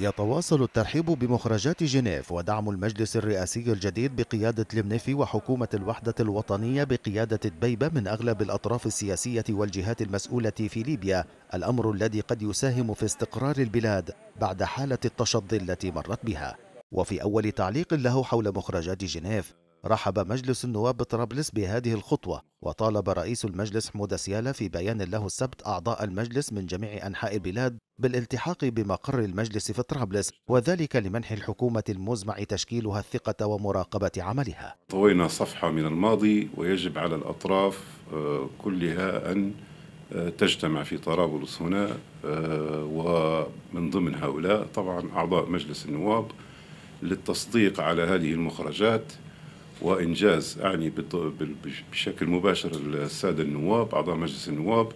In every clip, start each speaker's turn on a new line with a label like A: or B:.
A: يتواصل الترحيب بمخرجات جنيف ودعم المجلس الرئاسي الجديد بقيادة المنفي وحكومة الوحدة الوطنية بقيادة دبيبة من أغلب الأطراف السياسية والجهات المسؤولة في ليبيا الأمر الذي قد يساهم في استقرار البلاد بعد حالة التشظي التي مرت بها وفي أول تعليق له حول مخرجات جنيف رحب مجلس النواب بطرابلس بهذه الخطوة وطالب رئيس المجلس حمودة سيالة في بيان له السبت أعضاء المجلس من جميع أنحاء البلاد بالالتحاق بمقر المجلس في طرابلس وذلك لمنح الحكومة المزمع تشكيلها الثقة ومراقبة عملها
B: طوينا صفحة من الماضي ويجب على الأطراف آه، كلها أن آه، تجتمع في طرابلس هنا آه، ومن ضمن هؤلاء طبعا أعضاء مجلس النواب للتصديق على هذه المخرجات وإنجاز أعني بشكل مباشر السادة النواب أعضاء مجلس النواب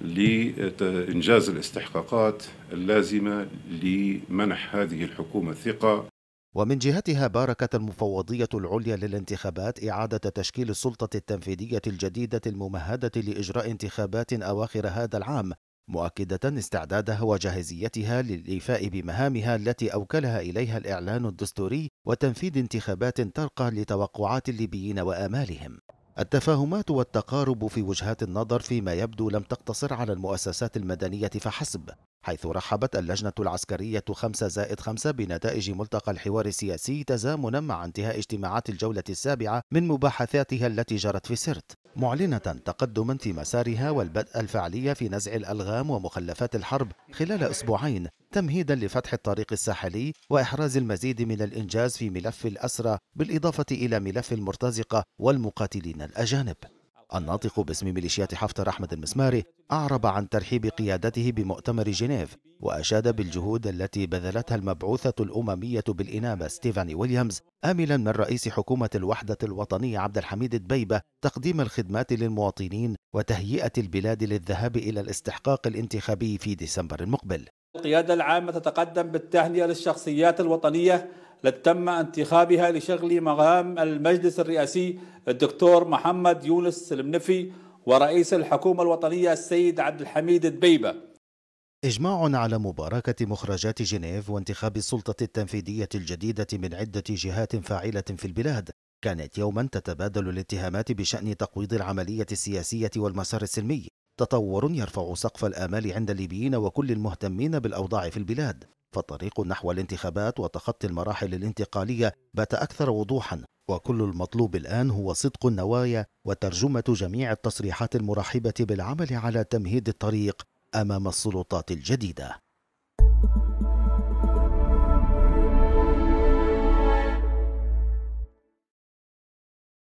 B: لإنجاز الاستحقاقات اللازمة لمنح هذه الحكومة الثقه
A: ومن جهتها باركت المفوضية العليا للانتخابات إعادة تشكيل السلطة التنفيذية الجديدة الممهدة لإجراء انتخابات أواخر هذا العام مؤكدة استعدادها وجاهزيتها للإيفاء بمهامها التي أوكلها إليها الإعلان الدستوري وتنفيذ انتخابات ترقى لتوقعات الليبيين وآمالهم التفاهمات والتقارب في وجهات النظر فيما يبدو لم تقتصر على المؤسسات المدنية فحسب حيث رحبت اللجنة العسكرية 5 زائد 5 بنتائج ملتقى الحوار السياسي تزامنا مع انتهاء اجتماعات الجولة السابعة من مباحثاتها التي جرت في سرت معلنة تقدما في مسارها والبدء الفعلي في نزع الألغام ومخلفات الحرب خلال أسبوعين تمهيدا لفتح الطريق الساحلي واحراز المزيد من الانجاز في ملف الاسرى بالاضافه الى ملف المرتزقه والمقاتلين الاجانب. الناطق باسم ميليشيات حفتر احمد المسماري اعرب عن ترحيب قيادته بمؤتمر جنيف واشاد بالجهود التي بذلتها المبعوثه الامميه بالانابه ستيفاني ويليامز املا من رئيس حكومه الوحده الوطنيه عبد الحميد دبيبه تقديم الخدمات للمواطنين وتهيئه البلاد للذهاب الى الاستحقاق الانتخابي في ديسمبر المقبل
C: القيادة العامة تتقدم بالتهنئة للشخصيات الوطنية التي تم انتخابها لشغل مهام المجلس الرئاسي الدكتور محمد يونس المنفي ورئيس الحكومة الوطنية السيد عبد الحميد الدبيبة
A: إجماع على مباركة مخرجات جنيف وانتخاب السلطة التنفيذية الجديدة من عدة جهات فاعلة في البلاد كانت يوما تتبادل الاتهامات بشأن تقويض العملية السياسية والمسار السلمي تطور يرفع سقف الآمال عند الليبيين وكل المهتمين بالأوضاع في البلاد فالطريق نحو الانتخابات وتخطي المراحل الانتقالية بات أكثر وضوحا وكل المطلوب الآن هو صدق النوايا وترجمة جميع التصريحات المرحبة بالعمل على تمهيد الطريق أمام السلطات الجديدة